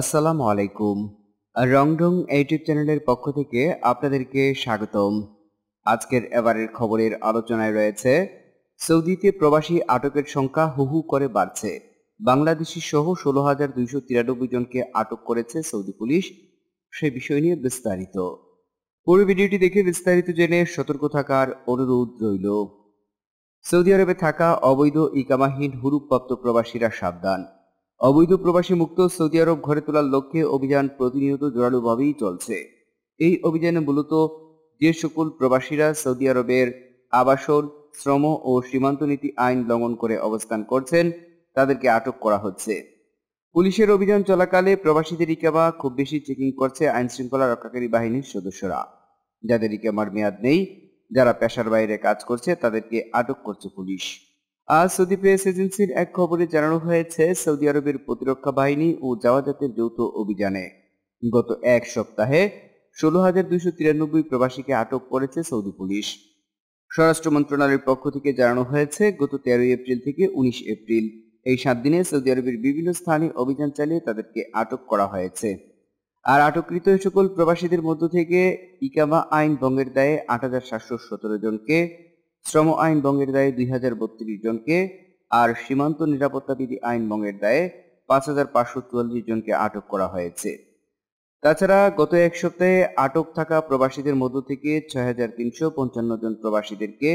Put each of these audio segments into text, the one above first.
আসসালামু আলাইকুম রংডং ইউটিউব চ্যানেলের পক্ষ থেকে আপনাদেরকে স্বাগতম আজকের এবারের খবরের আলোচনায় রয়েছে সৌদিতে প্রবাসী আটকের সংখ্যা হুহু করে বাড়ছে বাংলাদেশি সহ ষোলো হাজার দুইশো তিরানব্বই জনকে আটক করেছে সৌদি পুলিশ সে বিষয় নিয়ে বিস্তারিত পুরো ভিডিওটি দেখে বিস্তারিত জেনে সতর্ক থাকার অনুরোধ রইল সৌদি আরবে থাকা অবৈধ ইকামাহীন হুরুপ্রাপ্ত প্রবাসীরা সাবধান অবৈধ প্রবাসী মুক্ত সৌদি আরব ঘরে তোলার লক্ষ্যে অভিযান প্রতিনিয়ত জোরালোভাবেই চলছে এই অভিযানে মূলত যে সকল প্রবাসীরা সৌদি আরবের আবাসন শ্রম ও সীমান্ত নীতি আইন লঙ্ঘন করে অবস্থান করছেন তাদেরকে আটক করা হচ্ছে পুলিশের অভিযান চলাকালে প্রবাসীদের ইকামা খুব বেশি চেকিং করছে আইন শৃঙ্খলা রক্ষাকারী বাহিনীর সদস্যরা যাদের ইকামার মেয়াদ নেই যারা পেশার বাইরে কাজ করছে তাদেরকে আটক করছে পুলিশ আজ সৌদি প্রেস এজেন্সির এক খবরে জানানো হয়েছে সৌদি আরবের প্রতিরক্ষা বাহিনী ও জাওয়াজাতের যৌথ অভিযানে গত এক সপ্তাহে ষোলো হাজার দুইশো তিরানব্বই প্রবাসীকে আটক করেছে সৌদি পুলিশ স্বরাষ্ট্র মন্ত্রণালয়ের পক্ষ থেকে জানানো হয়েছে গত তেরোই এপ্রিল থেকে উনিশ এপ্রিল এই সাত দিনে সৌদি আরবের বিভিন্ন স্থানে অভিযান চালিয়ে তাদেরকে আটক করা হয়েছে আর আটককৃত সকল প্রবাসীদের মধ্য থেকে ইকামা আইন ভঙ্গের দায়ে আট হাজার সাতশো সতেরো জনকে শ্রম আইন ভঙ্গের দায়ে দুই হাজার বত্রিশ জনকে আর সীমান্ত নিরাপত্তা বিধি আইন ভঙ্গের দায়ে পাঁচ হাজার পাঁচশো চুয়াল্লিশ জনকে আটক করা হয়েছে তাছাড়া গত এক সপ্তাহে আটক থাকা প্রবাসীদের মধ্য থেকে ছয় হাজার তিনশো পঞ্চান্ন জন প্রবাসীদেরকে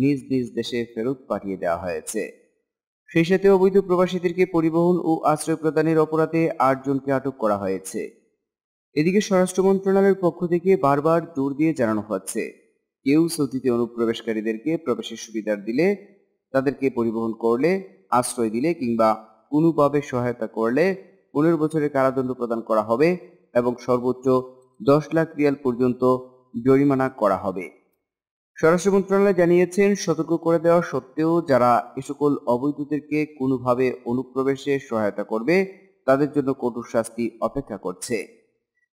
নিজ নিজ দেশে ফেরত পাঠিয়ে দেওয়া হয়েছে সেই সাথে অবৈধ প্রবাসীদেরকে পরিবহন ও আশ্রয় প্রদানের অপরাধে আট জনকে আটক করা হয়েছে এদিকে স্বরাষ্ট্র মন্ত্রণালয়ের পক্ষ থেকে বারবার জোর দিয়ে জানানো হচ্ছে কেউ সৌদিতে অনুপ্রবেশকারীদেরকে প্রবেশের সুবিধা দিলে তাদেরকে পরিবহন করলে আশ্রয় দিলে কিংবা কোনোভাবে সহায়তা করলে পনেরো বছরের কারাদণ্ড প্রদান করা হবে এবং সর্বোচ্চ দশ লাখ রিয়াল পর্যন্ত জরিমানা করা হবে স্বরাষ্ট্র মন্ত্রণালয় জানিয়েছেন সতর্ক করে দেওয়া সত্ত্বেও যারা এ সকল অবৈধদেরকে কোনোভাবে অনুপ্রবেশে সহায়তা করবে তাদের জন্য কঠোর শাস্তি অপেক্ষা করছে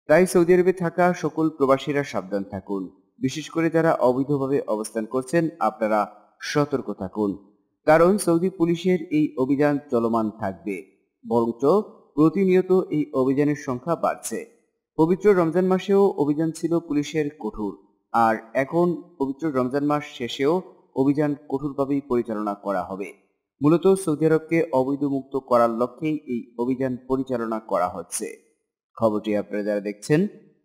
তাই সৌদি আরবে থাকা সকল প্রবাসীরা সাবধান থাকুন বিশেষ করে যারা অবৈধভাবে অবস্থান করছেন আপনারা সতর্ক থাকুন কারণ সৌদি পুলিশের এই অভিযান চলমান থাকবে বরঞ্চ প্রতিনিয়ত এই অভিযানের সংখ্যা বাড়ছে পবিত্র রমজান মাসেও অভিযান ছিল পুলিশের কঠোর আর এখন পবিত্র রমজান মাস শেষেও অভিযান কঠোরভাবেই পরিচালনা করা হবে মূলত সৌদি আরবকে অবৈধ মুক্ত করার লক্ষ্যেই এই অভিযান পরিচালনা করা হচ্ছে খবরটি আপনারা যারা দেখছেন